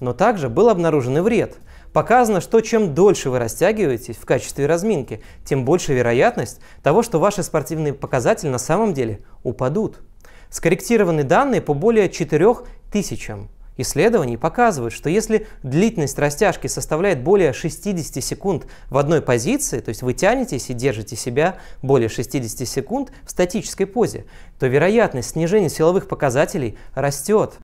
Но также был обнаружен и вред. Показано, что чем дольше вы растягиваетесь в качестве разминки, тем больше вероятность того, что ваши спортивные показатели на самом деле упадут. Скорректированы данные по более 4000 Исследований показывают, что если длительность растяжки составляет более 60 секунд в одной позиции, то есть вы тянетесь и держите себя более 60 секунд в статической позе, то вероятность снижения силовых показателей растет.